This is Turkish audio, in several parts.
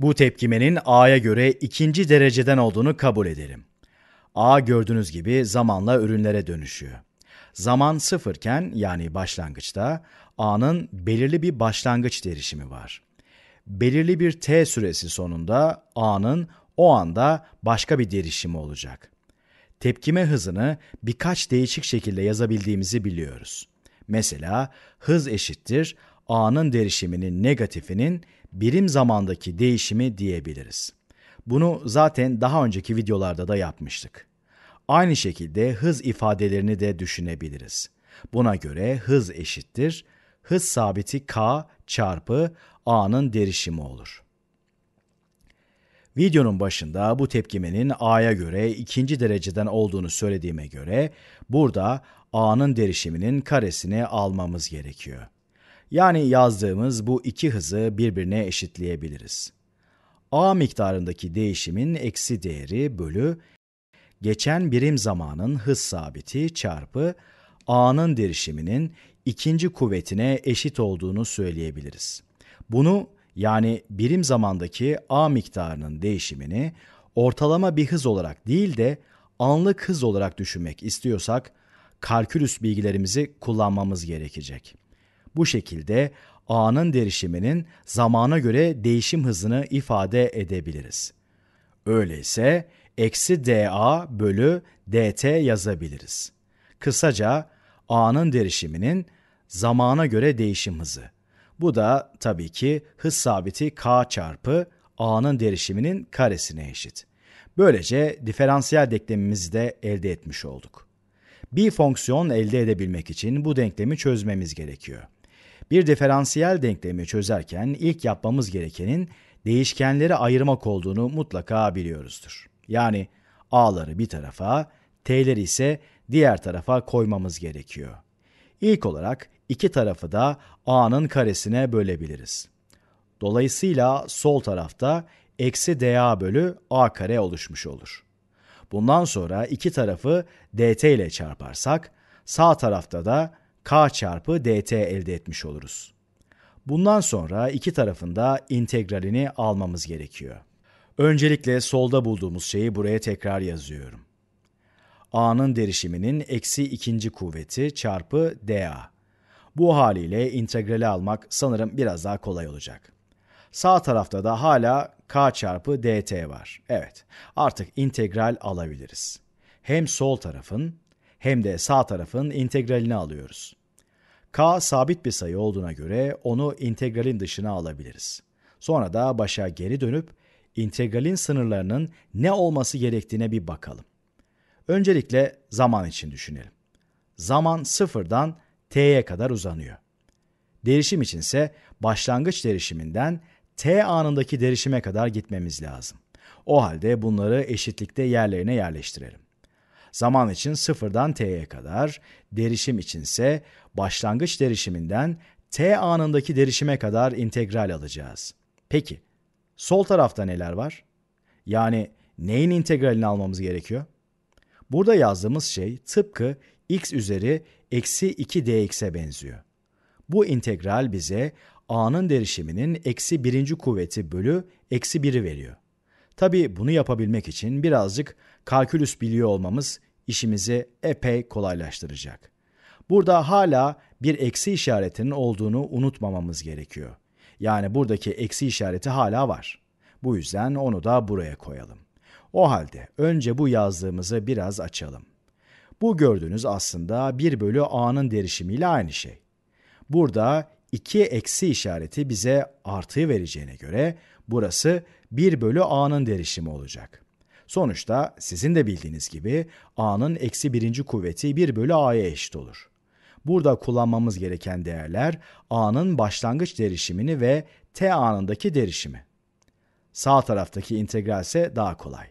Bu tepkimenin A'ya göre ikinci dereceden olduğunu kabul ederim. A gördüğünüz gibi zamanla ürünlere dönüşüyor. Zaman sıfırken yani başlangıçta A'nın belirli bir başlangıç derişimi var. Belirli bir T süresi sonunda A'nın o anda başka bir derişimi olacak. Tepkime hızını birkaç değişik şekilde yazabildiğimizi biliyoruz. Mesela hız eşittir A'nın derişiminin negatifinin birim zamandaki değişimi diyebiliriz. Bunu zaten daha önceki videolarda da yapmıştık. Aynı şekilde hız ifadelerini de düşünebiliriz. Buna göre hız eşittir hız sabiti k çarpı a'nın derişimi olur. Videonun başında bu tepkimenin a'ya göre ikinci dereceden olduğunu söylediğime göre burada a'nın derişiminin karesini almamız gerekiyor. Yani yazdığımız bu iki hızı birbirine eşitleyebiliriz. A miktarındaki değişimin eksi değeri bölü geçen birim zamanın hız sabiti çarpı A'nın derişiminin ikinci kuvvetine eşit olduğunu söyleyebiliriz. Bunu yani birim zamandaki A miktarının değişimini ortalama bir hız olarak değil de anlık hız olarak düşünmek istiyorsak kalkülüs bilgilerimizi kullanmamız gerekecek. Bu şekilde A'nın derişiminin zamana göre değişim hızını ifade edebiliriz. Öyleyse eksi dA bölü dt yazabiliriz. Kısaca A'nın derişiminin zamana göre değişim hızı. Bu da tabii ki hız sabiti k çarpı A'nın derişiminin karesine eşit. Böylece diferansiyel denklemimizi de elde etmiş olduk. Bir fonksiyon elde edebilmek için bu denklemi çözmemiz gerekiyor. Bir diferansiyel denklemi çözerken ilk yapmamız gerekenin değişkenleri ayırmak olduğunu mutlaka biliyoruzdur. Yani a'ları bir tarafa, t'leri ise diğer tarafa koymamız gerekiyor. İlk olarak iki tarafı da a'nın karesine bölebiliriz. Dolayısıyla sol tarafta eksi dA bölü A kare oluşmuş olur. Bundan sonra iki tarafı dt ile çarparsak sağ tarafta da k çarpı dt elde etmiş oluruz. Bundan sonra iki tarafında integralini almamız gerekiyor. Öncelikle solda bulduğumuz şeyi buraya tekrar yazıyorum. a'nın derişiminin eksi ikinci kuvveti çarpı dA. Bu haliyle integrali almak sanırım biraz daha kolay olacak. Sağ tarafta da hala k çarpı dt var. Evet artık integral alabiliriz. Hem sol tarafın hem de sağ tarafın integralini alıyoruz. K sabit bir sayı olduğuna göre onu integralin dışına alabiliriz. Sonra da başa geri dönüp integralin sınırlarının ne olması gerektiğine bir bakalım. Öncelikle zaman için düşünelim. Zaman sıfırdan t'ye kadar uzanıyor. Derişim içinse başlangıç derişiminden t anındaki derişime kadar gitmemiz lazım. O halde bunları eşitlikte yerlerine yerleştirelim. Zaman için sıfırdan t'ye kadar, derişim içinse başlangıç derişiminden t anındaki derişime kadar integral alacağız. Peki, sol tarafta neler var? Yani neyin integralini almamız gerekiyor? Burada yazdığımız şey tıpkı x üzeri eksi 2 dx'e benziyor. Bu integral bize a'nın derişiminin eksi birinci kuvveti bölü eksi 1'i veriyor. Tabi bunu yapabilmek için birazcık kalkülüs biliyor olmamız işimizi epey kolaylaştıracak. Burada hala bir eksi işaretinin olduğunu unutmamamız gerekiyor. Yani buradaki eksi işareti hala var. Bu yüzden onu da buraya koyalım. O halde önce bu yazdığımızı biraz açalım. Bu gördüğünüz aslında 1 bölü a'nın derişimiyle aynı şey. Burada 2 eksi işareti bize artıyı vereceğine göre burası 1 bölü a'nın derişimi olacak. Sonuçta sizin de bildiğiniz gibi a'nın eksi birinci kuvveti 1 bölü a'ya eşit olur. Burada kullanmamız gereken değerler a'nın başlangıç derişimini ve t anındaki derişimi. Sağ taraftaki integral ise daha kolay.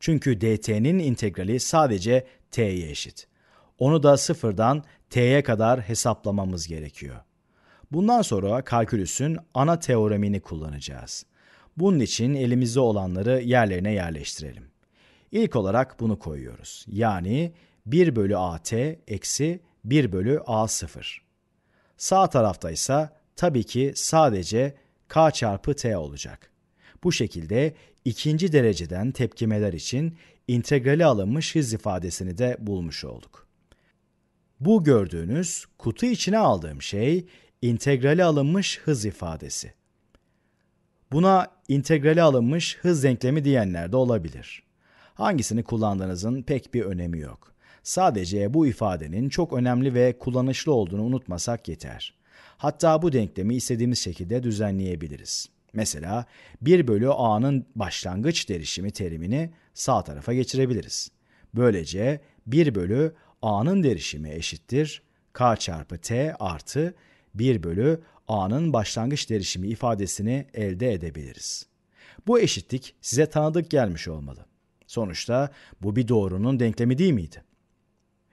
Çünkü dt'nin integrali sadece t'ye eşit. Onu da sıfırdan t'ye kadar hesaplamamız gerekiyor. Bundan sonra kalkülüsün ana teoremini kullanacağız. Bunun için elimizde olanları yerlerine yerleştirelim. İlk olarak bunu koyuyoruz. Yani 1 bölü at eksi 1 bölü a0. Sağ tarafta ise tabii ki sadece k çarpı t olacak. Bu şekilde ikinci dereceden tepkimeler için integrali alınmış hız ifadesini de bulmuş olduk. Bu gördüğünüz kutu içine aldığım şey integrali alınmış hız ifadesi. Buna integrali alınmış hız denklemi diyenler de olabilir. Hangisini kullandığınızın pek bir önemi yok. Sadece bu ifadenin çok önemli ve kullanışlı olduğunu unutmasak yeter. Hatta bu denklemi istediğimiz şekilde düzenleyebiliriz. Mesela 1 bölü a'nın başlangıç derişimi terimini sağ tarafa geçirebiliriz. Böylece 1 bölü a'nın derişimi eşittir k çarpı t artı 1 bölü A'nın başlangıç derişimi ifadesini elde edebiliriz. Bu eşitlik size tanıdık gelmiş olmalı. Sonuçta bu bir doğrunun denklemi değil miydi?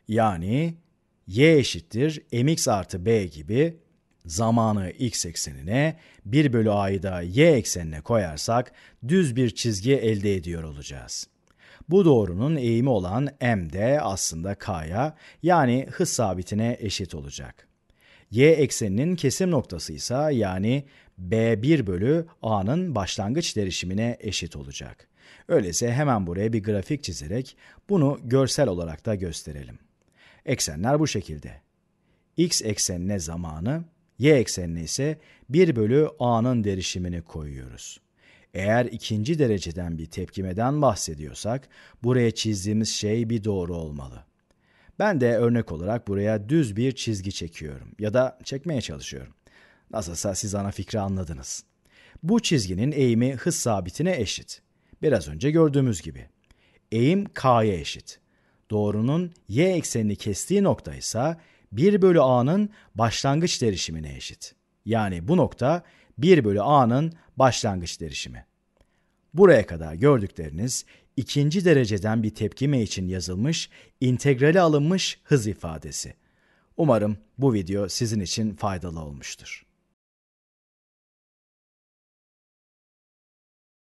Yani y eşittir mx artı b gibi zamanı x eksenine 1 bölü a'yı da y eksenine koyarsak düz bir çizgi elde ediyor olacağız. Bu doğrunun eğimi olan m de aslında k'ya yani hız sabitine eşit olacak. Y ekseninin kesim noktası ise yani B1 bölü A'nın başlangıç derişimine eşit olacak. Öyleyse hemen buraya bir grafik çizerek bunu görsel olarak da gösterelim. Eksenler bu şekilde. X eksenine zamanı, Y eksenine ise 1 bölü A'nın derişimini koyuyoruz. Eğer ikinci dereceden bir tepkimeden bahsediyorsak, buraya çizdiğimiz şey bir doğru olmalı. Ben de örnek olarak buraya düz bir çizgi çekiyorum ya da çekmeye çalışıyorum. Nasılsa siz ana fikri anladınız. Bu çizginin eğimi hız sabitine eşit. Biraz önce gördüğümüz gibi. Eğim k'ya eşit. Doğrunun y eksenini kestiği nokta ise 1 bölü a'nın başlangıç derişimine eşit. Yani bu nokta 1 bölü a'nın başlangıç derişimi. Buraya kadar gördükleriniz ikinci dereceden bir tepkime için yazılmış, integrale alınmış hız ifadesi. Umarım bu video sizin için faydalı olmuştur.